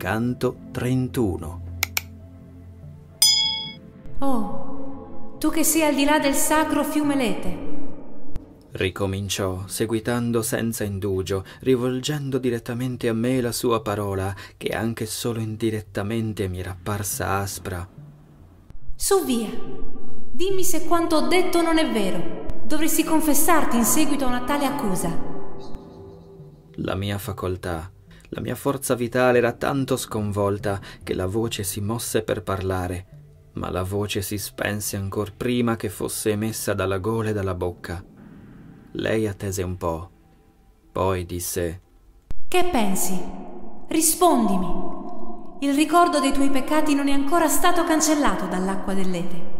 Canto 31 Oh, tu che sei al di là del sacro fiume Lete. Ricominciò, seguitando senza indugio, rivolgendo direttamente a me la sua parola, che anche solo indirettamente mi era apparsa aspra. Su via, dimmi se quanto ho detto non è vero. Dovresti confessarti in seguito a una tale accusa. La mia facoltà la mia forza vitale era tanto sconvolta che la voce si mosse per parlare, ma la voce si spense ancor prima che fosse emessa dalla gola e dalla bocca. Lei attese un po', poi disse Che pensi? Rispondimi. Il ricordo dei tuoi peccati non è ancora stato cancellato dall'acqua dell'ete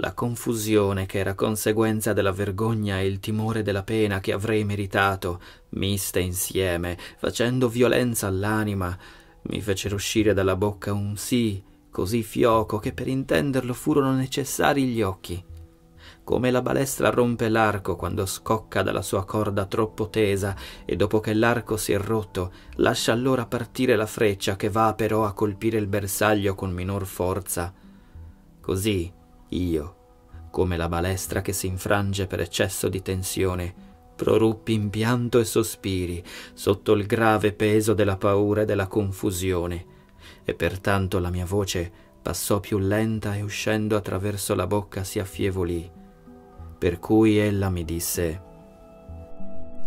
la confusione che era conseguenza della vergogna e il timore della pena che avrei meritato, miste insieme, facendo violenza all'anima, mi fecero uscire dalla bocca un sì così fioco che per intenderlo furono necessari gli occhi. Come la balestra rompe l'arco quando scocca dalla sua corda troppo tesa e dopo che l'arco si è rotto, lascia allora partire la freccia che va però a colpire il bersaglio con minor forza. Così io, come la balestra che si infrange per eccesso di tensione, proruppi in pianto e sospiri sotto il grave peso della paura e della confusione, e pertanto la mia voce passò più lenta e uscendo attraverso la bocca si affievolì, per cui ella mi disse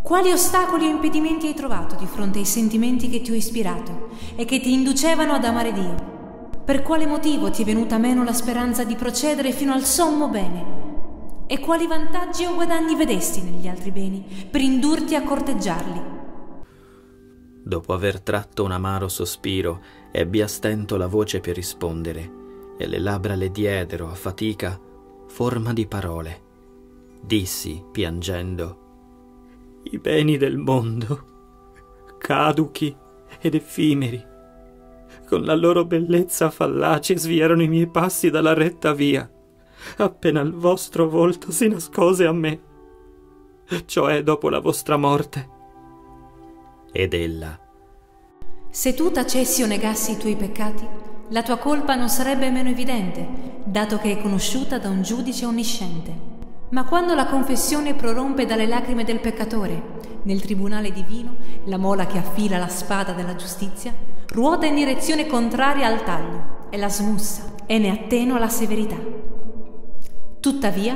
quali ostacoli o impedimenti hai trovato di fronte ai sentimenti che ti ho ispirato e che ti inducevano ad amare Dio? per quale motivo ti è venuta meno la speranza di procedere fino al sommo bene? E quali vantaggi o guadagni vedesti negli altri beni per indurti a corteggiarli? Dopo aver tratto un amaro sospiro, ebbi a stento la voce per rispondere e le labbra le diedero a fatica forma di parole. Dissi, piangendo, i beni del mondo, caduchi ed effimeri, con la loro bellezza fallace sviarono i miei passi dalla retta via, appena il vostro volto si nascose a me, cioè dopo la vostra morte. Ed ella. Se tu tacessi o negassi i tuoi peccati, la tua colpa non sarebbe meno evidente, dato che è conosciuta da un giudice onnisciente. Ma quando la confessione prorompe dalle lacrime del peccatore, nel tribunale divino, la mola che affila la spada della giustizia, ruota in direzione contraria al taglio e la smussa e ne attenua la severità. Tuttavia,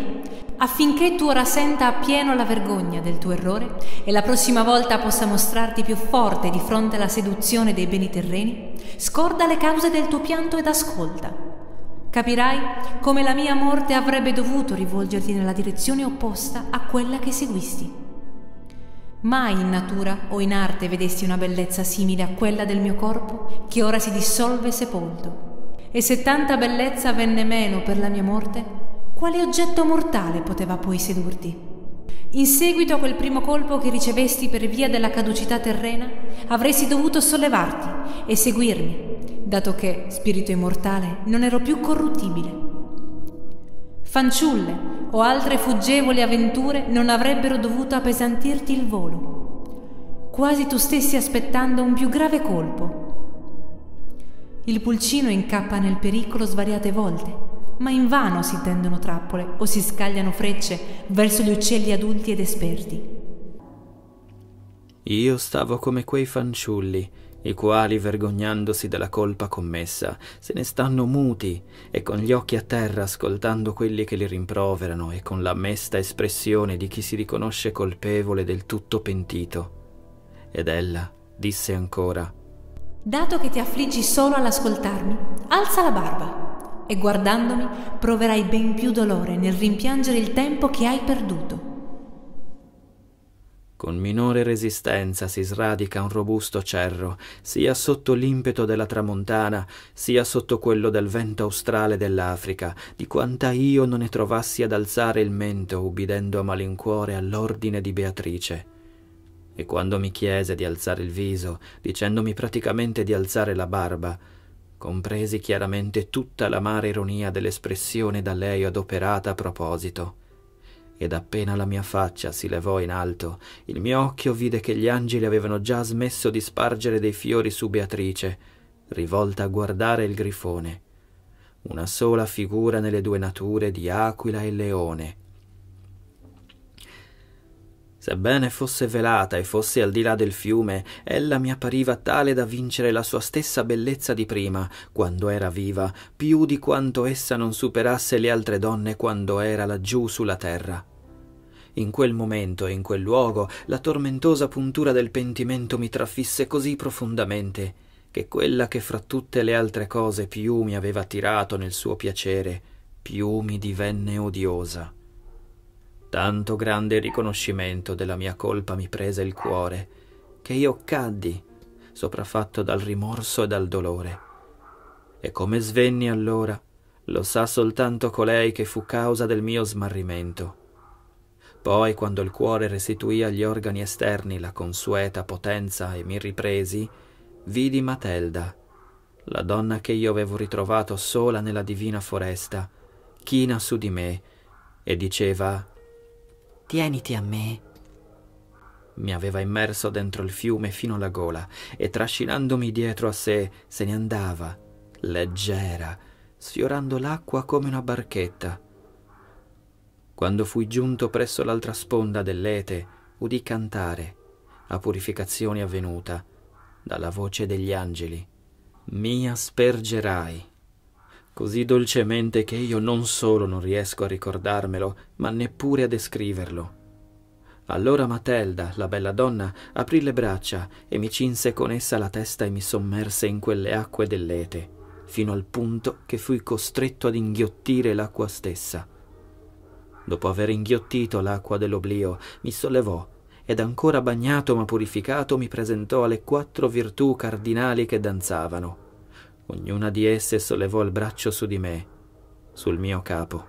affinché tu ora senta appieno la vergogna del tuo errore e la prossima volta possa mostrarti più forte di fronte alla seduzione dei beni terreni, scorda le cause del tuo pianto ed ascolta. Capirai come la mia morte avrebbe dovuto rivolgerti nella direzione opposta a quella che seguisti. Mai in natura o in arte vedesti una bellezza simile a quella del mio corpo che ora si dissolve sepolto. E se tanta bellezza venne meno per la mia morte, quale oggetto mortale poteva poi sedurti? In seguito a quel primo colpo che ricevesti per via della caducità terrena, avresti dovuto sollevarti e seguirmi, dato che, spirito immortale, non ero più corruttibile. Fanciulle, o altre fuggevoli avventure non avrebbero dovuto appesantirti il volo. Quasi tu stessi aspettando un più grave colpo. Il pulcino incappa nel pericolo svariate volte, ma invano si tendono trappole o si scagliano frecce verso gli uccelli adulti ed esperti. Io stavo come quei fanciulli i quali, vergognandosi della colpa commessa, se ne stanno muti e con gli occhi a terra ascoltando quelli che li rimproverano e con la mesta espressione di chi si riconosce colpevole del tutto pentito. Ed ella disse ancora, Dato che ti affliggi solo all'ascoltarmi, alza la barba e guardandomi proverai ben più dolore nel rimpiangere il tempo che hai perduto. Con minore resistenza si sradica un robusto cerro, sia sotto l'impeto della tramontana, sia sotto quello del vento australe dell'Africa, di quanta io non ne trovassi ad alzare il mento ubbidendo a malincuore all'ordine di Beatrice. E quando mi chiese di alzare il viso, dicendomi praticamente di alzare la barba, compresi chiaramente tutta l'amara ironia dell'espressione da lei adoperata a proposito ed appena la mia faccia si levò in alto, il mio occhio vide che gli angeli avevano già smesso di spargere dei fiori su Beatrice, rivolta a guardare il grifone. Una sola figura nelle due nature di aquila e leone, Sebbene fosse velata e fosse al di là del fiume, ella mi appariva tale da vincere la sua stessa bellezza di prima, quando era viva, più di quanto essa non superasse le altre donne quando era laggiù sulla terra. In quel momento e in quel luogo la tormentosa puntura del pentimento mi trafisse così profondamente che quella che fra tutte le altre cose più mi aveva attirato nel suo piacere, più mi divenne odiosa. Tanto grande riconoscimento della mia colpa mi prese il cuore, che io caddi, sopraffatto dal rimorso e dal dolore. E come svenni allora, lo sa soltanto colei che fu causa del mio smarrimento. Poi, quando il cuore restituì agli organi esterni la consueta potenza e mi ripresi, vidi Matelda, la donna che io avevo ritrovato sola nella divina foresta, china su di me, e diceva Tieniti a me. Mi aveva immerso dentro il fiume fino alla gola e trascinandomi dietro a sé se ne andava, leggera, sfiorando l'acqua come una barchetta. Quando fui giunto presso l'altra sponda dell'ete, udì cantare, a purificazione avvenuta, dalla voce degli angeli, mi aspergerai così dolcemente che io non solo non riesco a ricordarmelo, ma neppure a descriverlo. Allora Matelda, la bella donna, aprì le braccia e mi cinse con essa la testa e mi sommerse in quelle acque dell'ete, fino al punto che fui costretto ad inghiottire l'acqua stessa. Dopo aver inghiottito l'acqua dell'oblio, mi sollevò ed ancora bagnato ma purificato mi presentò alle quattro virtù cardinali che danzavano Ognuna di esse sollevò il braccio su di me, sul mio capo.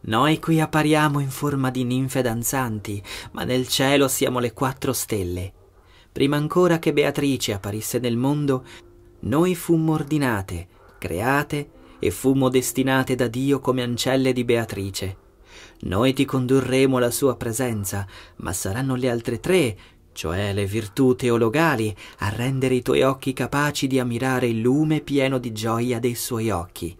Noi qui appariamo in forma di ninfe danzanti, ma nel cielo siamo le quattro stelle. Prima ancora che Beatrice apparisse nel mondo, noi fummo ordinate, create e fummo destinate da Dio come ancelle di Beatrice. Noi ti condurremo alla sua presenza, ma saranno le altre tre cioè le virtù teologali, a rendere i tuoi occhi capaci di ammirare il lume pieno di gioia dei suoi occhi.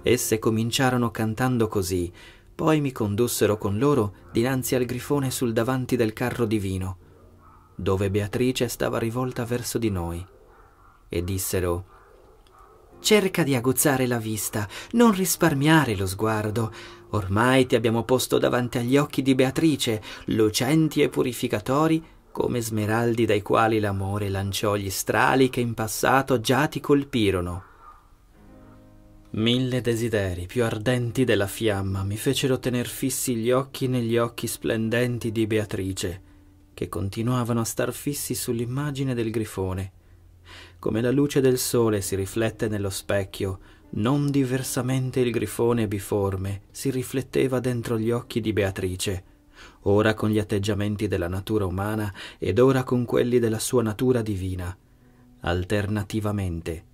Esse cominciarono cantando così, poi mi condussero con loro dinanzi al grifone sul davanti del carro divino, dove Beatrice stava rivolta verso di noi, e dissero Cerca di aguzzare la vista, non risparmiare lo sguardo. Ormai ti abbiamo posto davanti agli occhi di Beatrice, lucenti e purificatori, come smeraldi dai quali l'amore lanciò gli strali che in passato già ti colpirono. Mille desideri più ardenti della fiamma mi fecero tener fissi gli occhi negli occhi splendenti di Beatrice, che continuavano a star fissi sull'immagine del grifone come la luce del sole si riflette nello specchio, non diversamente il grifone biforme si rifletteva dentro gli occhi di Beatrice, ora con gli atteggiamenti della natura umana ed ora con quelli della sua natura divina, alternativamente.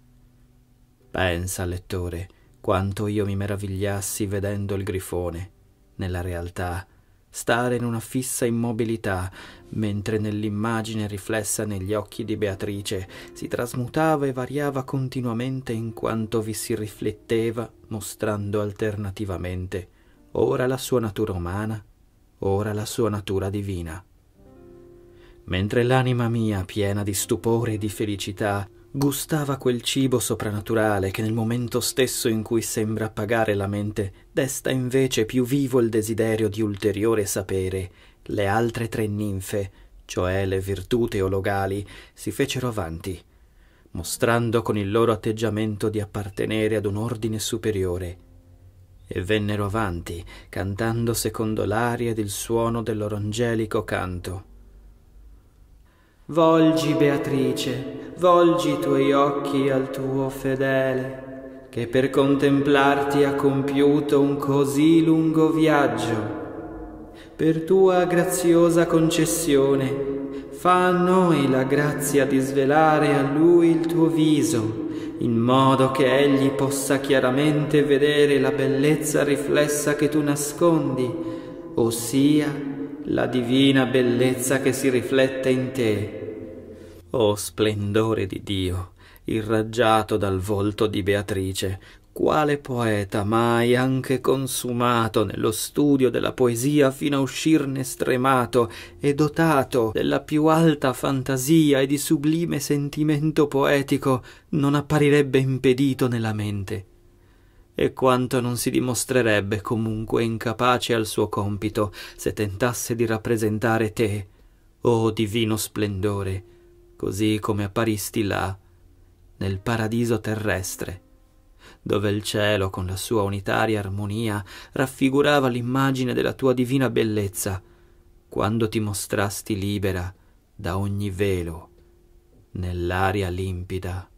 Pensa, lettore, quanto io mi meravigliassi vedendo il grifone. Nella realtà stare in una fissa immobilità, mentre nell'immagine riflessa negli occhi di Beatrice si trasmutava e variava continuamente in quanto vi si rifletteva, mostrando alternativamente ora la sua natura umana, ora la sua natura divina. Mentre l'anima mia, piena di stupore e di felicità, Gustava quel cibo soprannaturale che nel momento stesso in cui sembra appagare la mente, desta invece più vivo il desiderio di ulteriore sapere. Le altre tre ninfe, cioè le virtù teologali, si fecero avanti, mostrando con il loro atteggiamento di appartenere ad un ordine superiore. E vennero avanti, cantando secondo l'aria ed il suono del loro angelico canto. Volgi, Beatrice, volgi i tuoi occhi al tuo fedele, che per contemplarti ha compiuto un così lungo viaggio. Per tua graziosa concessione, fa a noi la grazia di svelare a lui il tuo viso, in modo che egli possa chiaramente vedere la bellezza riflessa che tu nascondi, ossia la divina bellezza che si riflette in te. O oh, splendore di Dio, irraggiato dal volto di Beatrice, quale poeta mai anche consumato nello studio della poesia fino a uscirne stremato e dotato della più alta fantasia e di sublime sentimento poetico non apparirebbe impedito nella mente e quanto non si dimostrerebbe comunque incapace al suo compito se tentasse di rappresentare te, o oh divino splendore, così come apparisti là, nel paradiso terrestre, dove il cielo con la sua unitaria armonia raffigurava l'immagine della tua divina bellezza, quando ti mostrasti libera da ogni velo, nell'aria limpida